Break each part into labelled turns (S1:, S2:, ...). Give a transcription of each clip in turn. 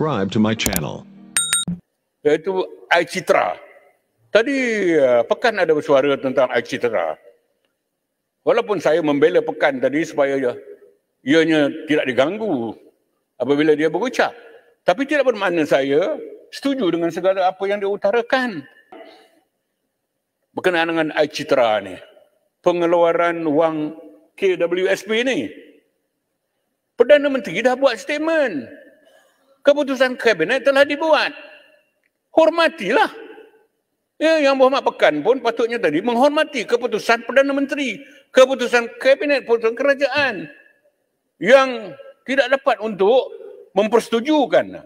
S1: subscribe to my channel. Itu Aichitra. Tadi uh, pekan ada bersuara tentang Aichitra. Walaupun saya membela pekan tadi supaya ianya tidak diganggu apabila dia berucap. Tapi tidak bermakna saya setuju dengan segala apa yang dia utarakan. Berkenaan dengan Aichitra ni. Pengeluaran wang KWSP ni. Perdana Menteri dah buat statement keputusan kabinet telah dibuat. Hormatilah. Ya, yang Muhammad pekan pun patutnya tadi menghormati keputusan Perdana Menteri. Keputusan kabinet keputusan kerajaan. Yang tidak dapat untuk mempersetujukan.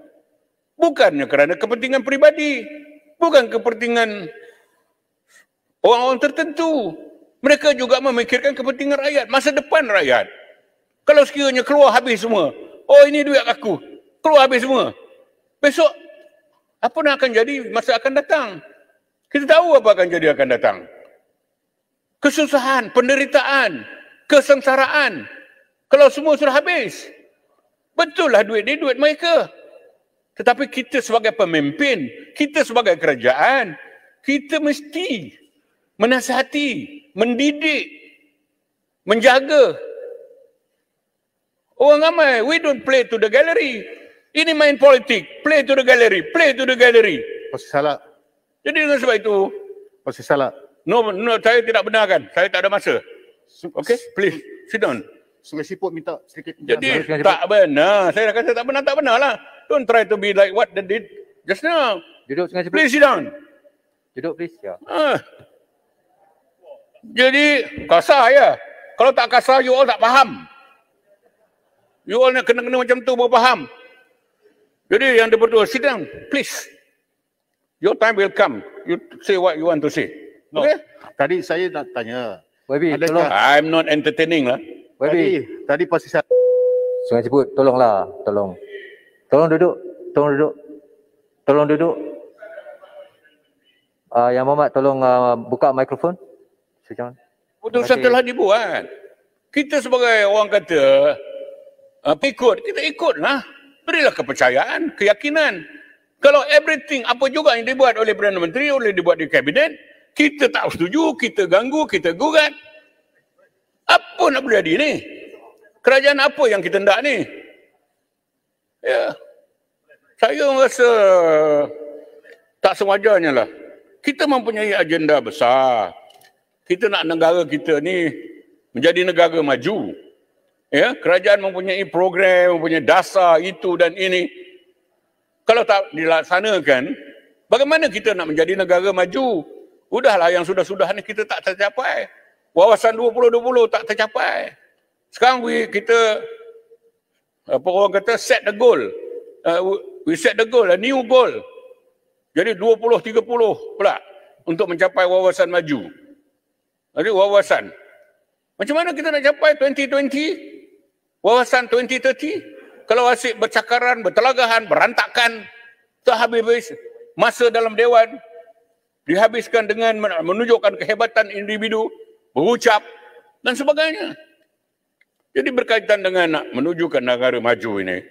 S1: Bukannya kerana kepentingan peribadi. Bukan kepentingan orang-orang tertentu. Mereka juga memikirkan kepentingan rakyat. Masa depan rakyat. Kalau sekiranya keluar habis semua. Oh ini duit aku keluar habis semua. Besok, apa yang akan jadi masa akan datang? Kita tahu apa akan jadi akan datang. Kesusahan, penderitaan, kesengsaraan. Kalau semua sudah habis, betul lah duit ni duit mereka. Tetapi kita sebagai pemimpin, kita sebagai kerajaan, kita mesti menasihati, mendidik, menjaga. Orang ramai, we don't play to the gallery. Ini main politik. Play to the gallery. Play to the gallery. Pasti salah. Jadi dengan sebab itu. Pasti salah. No, no, saya tidak benarkan. Saya tak ada masa. Okay? Please, sit down. Sungai Siput minta sedikit. Jadi, tak benar. Saya dah kata tak benar, tak benar lah. Don't try to be like what they did just now. Duduk Sungai Siput. Please sit down. Duduk, please. Ya. Ah. Jadi, kasar ya. Kalau tak kasar, you all tak faham. You all nak kena-kena macam tu, baru faham. Jadi yang dia berdua, sit down, please. Your time will come. You say what you want to say. No. Okay? Tadi saya nak tanya. Webby, tolong. I'm not entertaining lah. Webby, tadi, tadi pasti Sungai Ciput, tolonglah. Tolong. Tolong duduk. Tolong duduk. Tolong duduk. Uh, yang Mohamad, tolong uh, buka mikrofon. Sejauh. Putusan telah dibuat. Kita sebagai orang kata, uh, ikut. Kita ikutlah. Berilah kepercayaan, keyakinan. Kalau everything apa juga yang dibuat oleh Perdana Menteri, oleh dibuat di Kabinet, kita tak setuju, kita ganggu, kita gugat. Apa nak berjadi ni? Kerajaan apa yang kita hendak ni? Ya. Saya rasa tak sewajarnya lah. Kita mempunyai agenda besar. Kita nak negara kita ni menjadi negara maju. Ya, kerajaan mempunyai program, mempunyai dasar itu dan ini. Kalau tak dilaksanakan, bagaimana kita nak menjadi negara maju? Udahlah yang sudah-sudah ni kita tak tercapai. Wawasan 2020 tak tercapai. Sekarang we, kita, apa orang kata, set the goal. Uh, we set the goal, a new goal. Jadi 20-30 pula untuk mencapai wawasan maju. Jadi wawasan. Macam mana kita nak capai 2020? Wawasan 2030, kalau asyik bercakaran, bertelagahan, berantakan, tak habis-habis masa dalam Dewan, dihabiskan dengan menunjukkan kehebatan individu, berucap, dan sebagainya. Jadi berkaitan dengan nak menunjukkan negara maju ini,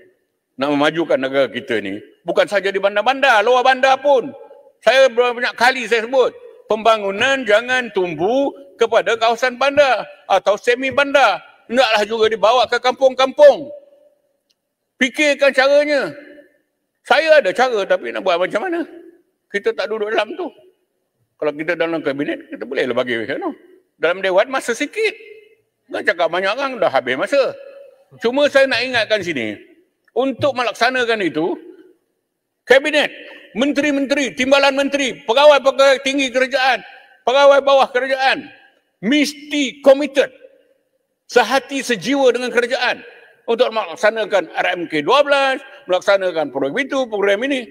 S1: nak memajukan negara kita ini, bukan saja di bandar-bandar, luar bandar pun. Saya banyak kali saya sebut, pembangunan jangan tumbuh kepada kawasan bandar atau semi bandar. Naklah juga dibawa ke kampung-kampung. Fikirkan caranya. Saya ada cara tapi nak buat macam mana? Kita tak duduk dalam tu. Kalau kita dalam kabinet, kita bolehlah bagi macam mana. Dalam Dewan masa sikit. Nak cakap banyak orang, dah habis masa. Cuma saya nak ingatkan sini, untuk melaksanakan itu, kabinet, menteri-menteri, timbalan menteri, pegawai-pegawai tinggi kerajaan, pegawai bawah kerajaan, mesti committed sehati sejiwa dengan kerajaan untuk melaksanakan RMK 12, melaksanakan program itu, program ini.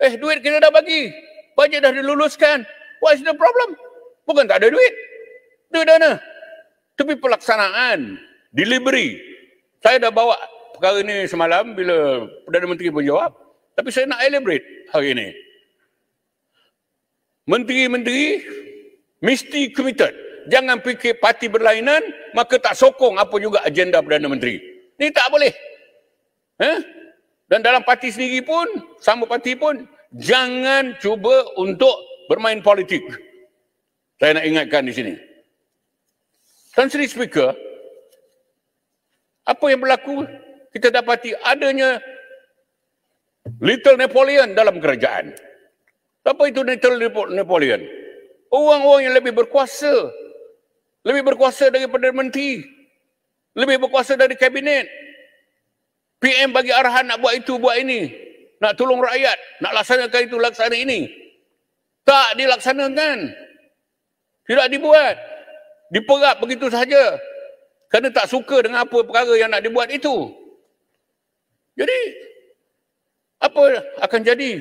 S1: Eh, duit kita dah bagi. Bajet dah diluluskan. What is the problem? Bukan tak ada duit. Duit dana. Tapi pelaksanaan, delivery. Saya dah bawa perkara ini semalam bila Perdana Menteri pun jawab. Tapi saya nak elaborate hari ini. Menteri-menteri mesti committed jangan fikir parti berlainan maka tak sokong apa juga agenda Perdana Menteri. Ini tak boleh. Eh? Dan dalam parti sendiri pun, sama parti pun, jangan cuba untuk bermain politik. Saya nak ingatkan di sini. Tuan Sri Speaker, apa yang berlaku kita dapati adanya Little Napoleon dalam kerajaan. Apa itu Little Napoleon? Orang-orang yang lebih berkuasa lebih berkuasa daripada menteri, lebih berkuasa dari kabinet. PM bagi arahan nak buat itu, buat ini. Nak tolong rakyat, nak laksanakan itu, laksana ini. Tak dilaksanakan. Tidak dibuat. Diperap begitu saja. Kerana tak suka dengan apa perkara yang nak dibuat itu. Jadi, apa akan jadi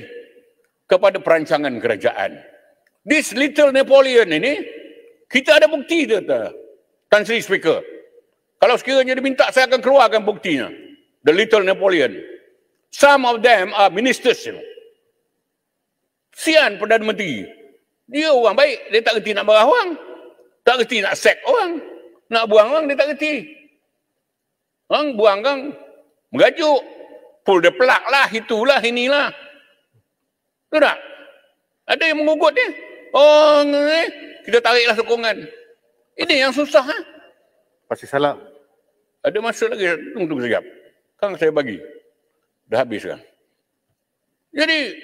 S1: kepada perancangan kerajaan? This little Napoleon ini, kita ada bukti dia kata, Tan Sri Speaker. Kalau sekiranya dia minta, saya akan keluarkan buktinya. The Little Napoleon. Some of them are ministers. You know. Sian Perdana Menteri. Dia orang baik, dia tak kerti nak marah orang. Tak kerti nak sek orang. Nak buang orang, dia tak kerti. Orang buang kan, merajuk. Pull the plug lah, itulah, inilah. Tidak. Ada yang mengugut dia. Oh, eh? ni kita tariklah sokongan. Ini yang susah. Ha? Pasti salah. Ada masa lagi, tunggu, tunggu sekejap. Kan saya bagi. Dah habis kan. Jadi,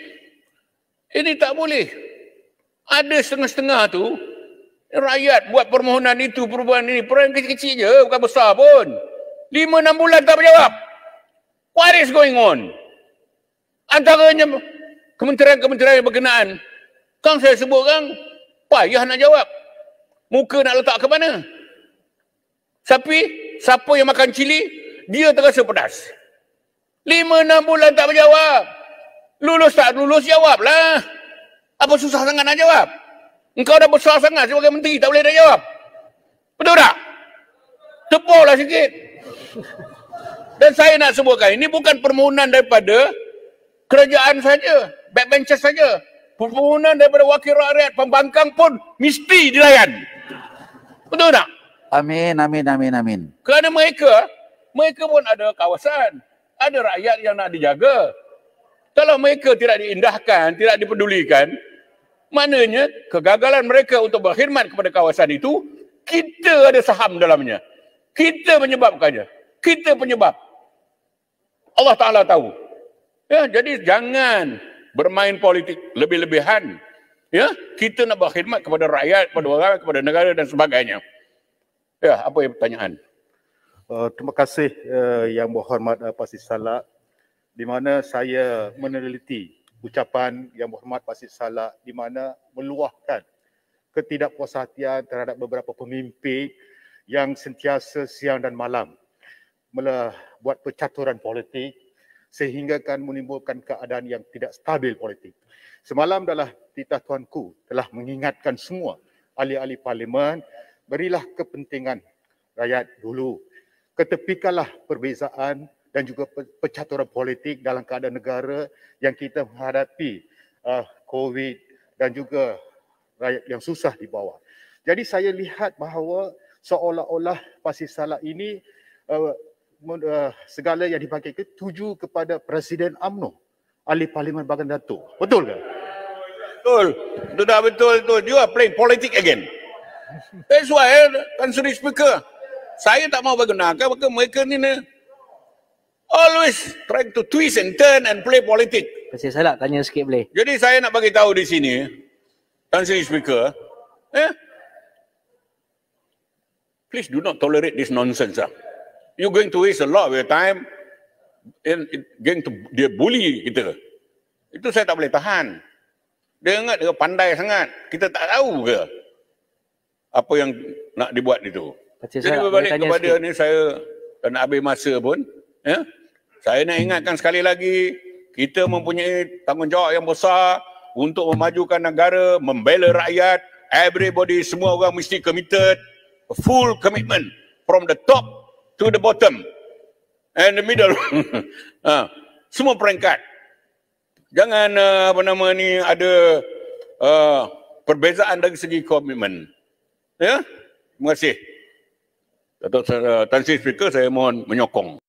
S1: ini tak boleh. Ada setengah-setengah tu, rakyat buat permohonan itu, perubahan ini. Perubahan kecil-kecil je, bukan besar pun. 5-6 bulan tak berjawab. What is going on? Antaranya kementerian-kementerian yang berkenaan. Kang saya sebut kan, payah ya nak jawab. Muka nak letak ke mana? Tapi, siapa yang makan cili, dia terasa pedas. Lima, enam bulan tak berjawab. Lulus tak lulus, jawablah. Apa susah sangat nak jawab? Engkau dah besar sangat sebagai menteri, tak boleh nak jawab. Betul tak? Tepuklah sikit. Dan saya nak sebutkan, ini bukan permohonan daripada kerajaan saja, backbencher saja permohonan daripada wakil rakyat pembangkang pun mesti dilayan. Betul tak? Amin, amin, amin, amin. Kerana mereka, mereka pun ada kawasan. Ada rakyat yang nak dijaga. Kalau mereka tidak diindahkan, tidak dipedulikan, maknanya kegagalan mereka untuk berkhidmat kepada kawasan itu, kita ada saham dalamnya. Kita menyebabkannya. Kita penyebab. Allah Ta'ala tahu. Ya, jadi jangan bermain politik lebih-lebihan. Ya, kita nak berkhidmat kepada rakyat, kepada orang, kepada negara dan sebagainya. Ya, apa yang pertanyaan? Uh, terima kasih uh, yang berhormat uh, Pak Salak di mana saya meneliti ucapan yang berhormat Pak Salak di mana meluahkan ketidakpuasan terhadap beberapa pemimpin yang sentiasa siang dan malam mela buat percaturan politik sehinggakan menimbulkan keadaan yang tidak stabil politik. Semalam adalah titah tuanku telah mengingatkan semua ahli-ahli parlimen berilah kepentingan rakyat dulu. Ketepikanlah perbezaan dan juga percaturan politik dalam keadaan negara yang kita menghadapi uh, COVID dan juga rakyat yang susah di bawah. Jadi saya lihat bahawa seolah-olah pasir salak ini uh, uh, segala yang dipakai ke tuju kepada Presiden Amno, ahli parlimen bagan Datuk. Betul ke? Betul. Itu dah betul tu. You are playing politics again. That's why eh, kan suri speaker. Saya tak mau bergenarkan maka mereka ni ne, always trying to twist and turn and play politik. Kasih saya nak tanya sikit boleh. Jadi saya nak bagi tahu di sini Tan Sri Speaker eh please do not tolerate this nonsense ah. You going to waste a lot of your time and going to dia bully kita. Itu saya tak boleh tahan. Dia ingat dia pandai sangat. Kita tak tahu ke apa yang nak dibuat itu. Saya Jadi berbalik kepada sikit. ni saya dan nak habis masa pun. Ya? Eh? Saya nak hmm. ingatkan sekali lagi kita mempunyai tanggungjawab yang besar untuk memajukan negara, membela rakyat. Everybody, semua orang mesti committed. Full commitment from the top to the bottom and the middle. ha. Semua peringkat. Jangan uh, apa nama ni ada uh, perbezaan dari segi komitmen. Ya? Terima kasih. Datuk uh, Tan Sri Speaker, saya mohon menyokong.